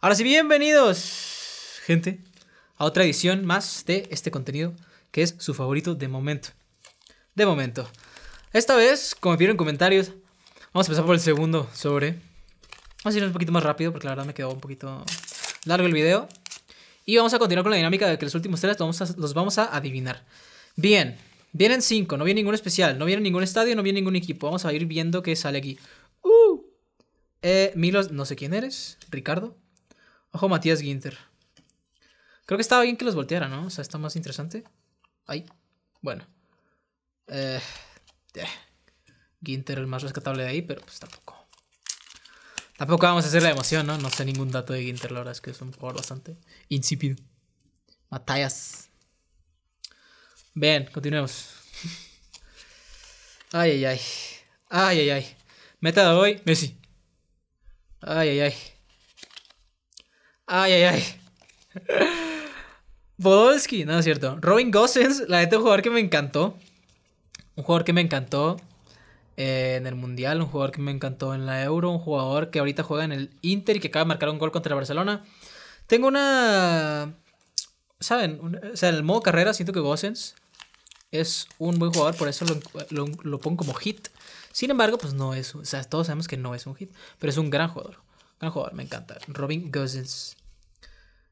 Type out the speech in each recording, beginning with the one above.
Ahora sí, bienvenidos, gente, a otra edición más de este contenido que es su favorito de momento. De momento. Esta vez, como vieron comentarios, vamos a empezar por el segundo sobre. Vamos a ir un poquito más rápido porque la verdad me quedó un poquito largo el video. Y vamos a continuar con la dinámica de que los últimos tres los vamos a, adivinar. Bien, vienen cinco, no viene ningún especial, no viene ningún estadio, no viene ningún equipo. Vamos a ir viendo qué sale aquí. ¡Uh! Eh, Milos, no sé quién eres. Ricardo. Ojo, Matías Ginter. Creo que estaba bien que los volteara, ¿no? O sea, está más interesante. Ay, Bueno. Eh, eh, Ginter el más rescatable de ahí, pero pues tampoco. Tampoco vamos a hacer la emoción, ¿no? No sé ningún dato de Ginter, la verdad es que es un jugador bastante insípido. Matías. Bien, continuemos. Ay, ay, ay. Ay, ay, ay. Meta de hoy, Messi. Ay, ay, ay. Ay, ay, ay. Podolski, no es cierto. Robin Gossens, la neta, un jugador que me encantó. Un jugador que me encantó eh, en el Mundial, un jugador que me encantó en la Euro, un jugador que ahorita juega en el Inter y que acaba de marcar un gol contra el Barcelona. Tengo una. ¿Saben? o sea, en el modo carrera siento que Gossens es un buen jugador, por eso lo, pongo como hit. Sin embargo, pues no es. O sea, todos sabemos que no es un hit, pero es un gran jugador. Gran jugador, me encanta. Robin Gossens.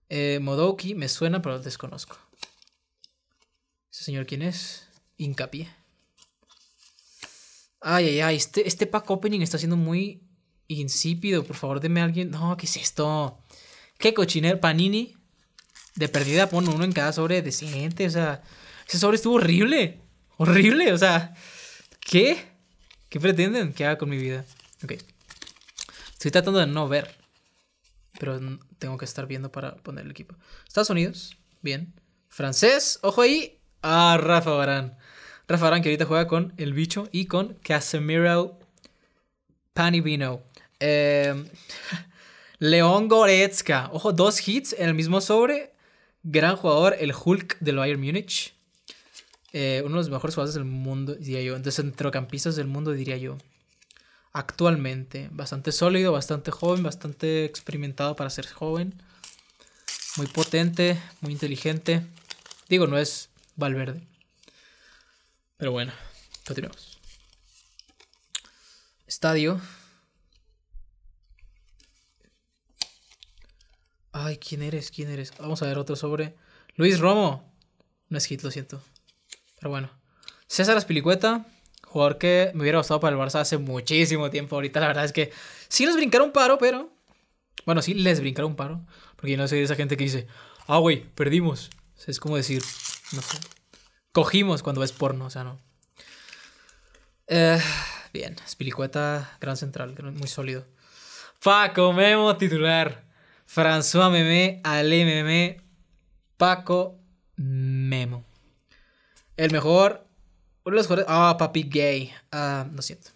Eh, Modoki, me suena, pero desconozco. ¿Ese señor quién es? Hincapié. Ay, ay, ay. Este, este pack opening está siendo muy insípido. Por favor, deme a alguien. No, ¿qué es esto? ¿Qué cochinero? Panini. De perdida pon uno en cada sobre decente. O sea, ese sobre estuvo horrible. Horrible. O sea, ¿qué? ¿Qué pretenden ¿Qué haga con mi vida? Ok. Estoy tratando de no ver. Pero tengo que estar viendo para poner el equipo. Estados Unidos, bien. Francés, ojo ahí. Ah, Rafa Barán. Rafa Barán que ahorita juega con el bicho y con Casemiro Panivino. Eh, León Goretzka. Ojo, dos hits en el mismo sobre. Gran jugador, el Hulk del Bayern Múnich. Eh, uno de los mejores jugadores del mundo, diría yo. entonces centrocampistas del mundo, diría yo actualmente. Bastante sólido, bastante joven, bastante experimentado para ser joven. Muy potente, muy inteligente. Digo, no es Valverde. Pero bueno, continuamos. Estadio. Ay, ¿quién eres? ¿Quién eres? Vamos a ver otro sobre. Luis Romo. No es hit, lo siento. Pero bueno. César Aspilicueta. Jugador que me hubiera gustado para el Barça hace muchísimo tiempo. Ahorita la verdad es que sí les brincaron paro, pero. Bueno, sí les brincaron paro. Porque yo no soy de esa gente que dice, ah, güey, perdimos. es como decir, no sé. Cogimos cuando ves porno, o sea, no. Eh, bien, Spilicueta, gran central, muy sólido. Paco Memo, titular. François Memé, Ale Memé Paco Memo. El mejor uno Ah, papi gay. Ah, lo siento.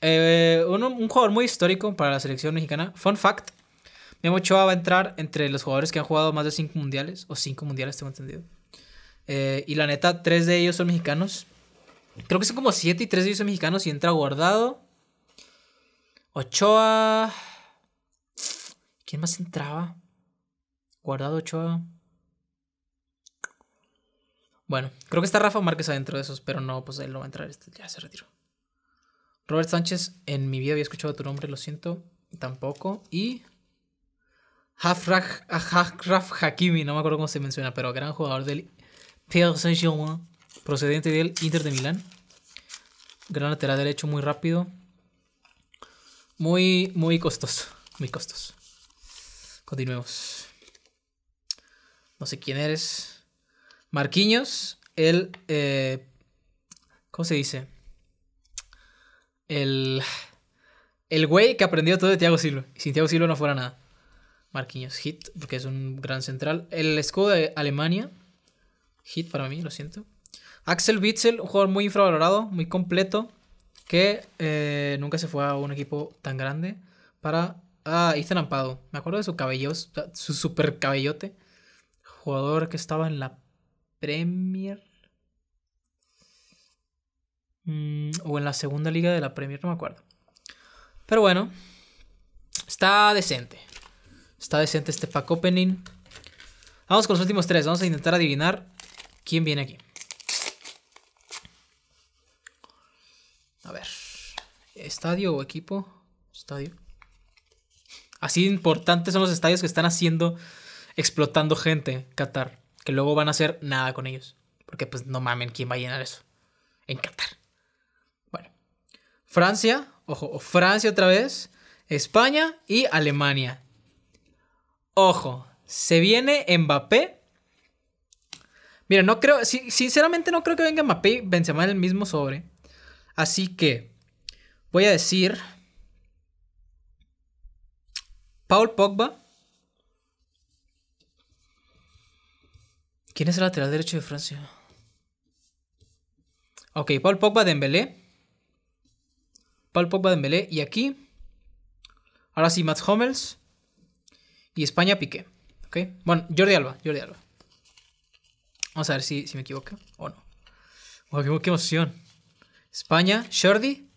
Eh, un, un jugador muy histórico para la selección mexicana. Fun fact: Memo Ochoa va a entrar entre los jugadores que han jugado más de 5 mundiales, o 5 mundiales, tengo entendido. Eh, y la neta, 3 de ellos son mexicanos. Creo que son como 7 y 3 de ellos son mexicanos. Y entra Guardado, Ochoa. ¿Quién más entraba? Guardado, Ochoa. Bueno, creo que está Rafa Márquez adentro de esos, pero no, pues él no va a entrar. Este, ya se retiró. Robert Sánchez, en mi vida había escuchado tu nombre, lo siento. Tampoco. Y. Raf Hakimi, no me acuerdo cómo se menciona, pero gran jugador del Pierre Saint-Germain, procedente del Inter de Milán. Gran lateral derecho, muy rápido. Muy, muy costoso. Muy costoso. Continuemos. No sé quién eres. Marquinhos, el... Eh, ¿Cómo se dice? El... El güey que aprendió todo de Thiago Silva. Y sin Thiago Silva no fuera nada. Marquinhos, hit, porque es un gran central. El escudo de Alemania, hit para mí, lo siento. Axel Witzel, un jugador muy infravalorado, muy completo, que eh, nunca se fue a un equipo tan grande. Para. Ah, Ethan Ampado. Me acuerdo de su cabello, su super cabellote. Jugador que estaba en la Premier. Mm, o en la segunda liga de la Premier, no me acuerdo. Pero bueno, está decente. Está decente este pack opening. Vamos con los últimos tres. Vamos a intentar adivinar quién viene aquí. A ver. ¿Estadio o equipo? Estadio. Así importantes son los estadios que están haciendo explotando gente, Qatar que luego van a hacer nada con ellos. Porque pues no mamen, ¿quién va a llenar eso? En Qatar. Bueno. Francia, ojo, Francia otra vez, España y Alemania. Ojo, se viene Mbappé. Mira, no creo, sinceramente no creo que venga Mbappé y Benzema el mismo sobre. Así que voy a decir Paul Pogba. ¿Quién es el lateral derecho de Francia? Ok, Paul Pogba Dembélé. Paul Pogba Dembélé. Y aquí. Ahora sí, Matt Hummels. Y España Piqué. Bueno, Jordi Alba. Jordi Alba. Vamos a ver si, me equivoco o no. qué, emoción. España, Jordi.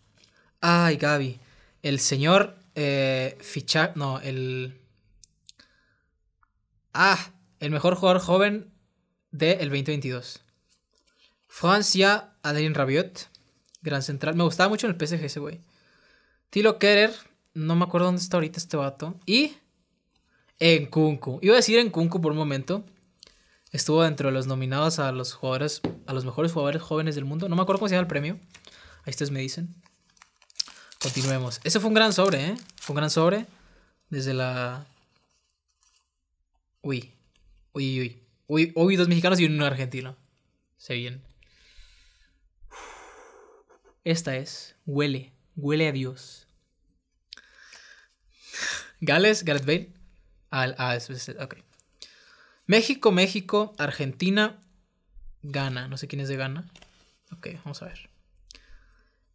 Ay, Gaby. El señor eh, No, el... Ah, el mejor jugador joven de el 2022. Francia, Adrien Rabiot, gran central. Me gustaba mucho en el PSG ese güey. Tilo Kerer, no me acuerdo dónde está ahorita este vato. Y en Kunku. Iba a decir en Kunku por un momento. Estuvo dentro de los nominados a los jugadores, a los mejores jugadores jóvenes del mundo. No me acuerdo cómo se llama el premio. Ahí ustedes me dicen. Continuemos. Ese fue un gran sobre, ¿eh? Fue un gran sobre. Desde la. Uy, uy, uy. Hoy, dos mexicanos y uno argentino. Sé bien. Esta es. Huele. Huele a Dios. Gales, Gareth Bale. ah, ah es, ok. México, México, Argentina, Ghana. No sé quién es de Ghana. Ok, vamos a ver.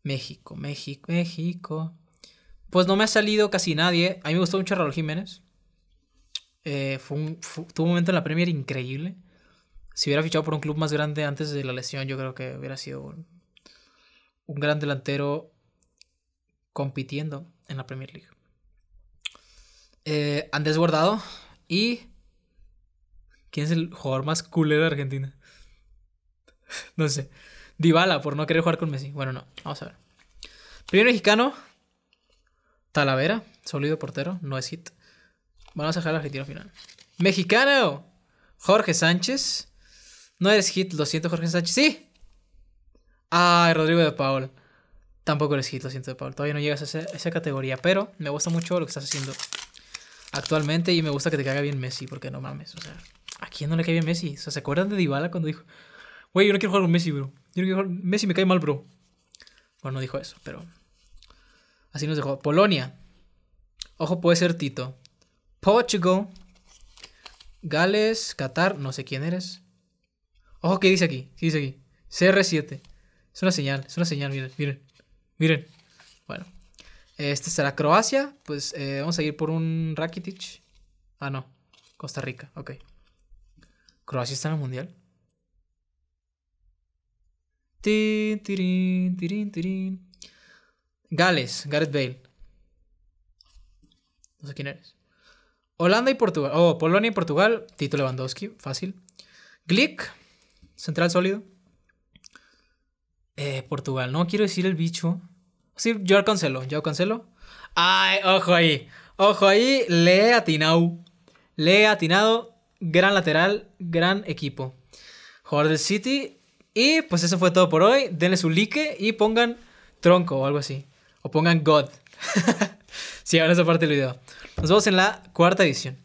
México, México, México. Pues no me ha salido casi nadie. A mí me gustó mucho Raúl Jiménez. Eh, fue un, tuvo un momento en la Premier increíble. Si hubiera fichado por un club más grande antes de la lesión, yo creo que hubiera sido un, gran delantero compitiendo en la Premier League. Han eh, desbordado Guardado y... ¿Quién es el jugador más culero de Argentina? no sé. Dybala por no querer jugar con Messi. Bueno, no. Vamos a ver. Primer mexicano. Talavera. Sólido portero. No es hit. Vamos a dejar al argentino final. Mexicano. Jorge Sánchez. No eres hit, lo siento, Jorge Sánchez. Sí. Ay, Rodrigo de Paul. Tampoco eres hit, lo siento de Paul. Todavía no llegas a, esa categoría. Pero me gusta mucho lo que estás haciendo actualmente y me gusta que te caiga bien Messi, porque no mames, o sea, ¿a quién no le cae bien Messi? O sea, ¿se acuerdan de Dybala cuando dijo, güey, yo no quiero jugar con Messi, bro? Yo no quiero jugar, Messi me cae mal, bro. Bueno, no dijo eso, pero así nos dejó. Polonia. Ojo, puede ser Tito. Portugal, Gales, Qatar, no sé quién eres. Ojo, ¿qué dice aquí? dice aquí? CR7. Es una señal, es una señal, miren, miren, miren. Bueno, este será Croacia, pues eh, vamos a ir por un Rakitic. Ah, no, Costa Rica, ok. ¿Croacia está en el mundial? Tin, tirin, tirin, tirin. Gales, Gareth Bale. No sé quién eres. Holanda y Portugal. Oh, Polonia y Portugal. Tito Lewandowski, fácil. Glick, central sólido. Eh, Portugal, no quiero decir el bicho. Sí, yo cancelo, yo cancelo. Ay, ojo ahí. Ojo ahí, le he atinado. Le atinado. Gran lateral, gran equipo. Jugador del City. Y pues eso fue todo por hoy. Denle su like y pongan tronco o algo así. O pongan God. si sí, ahora esa parte del video. Nos vemos en la cuarta edición.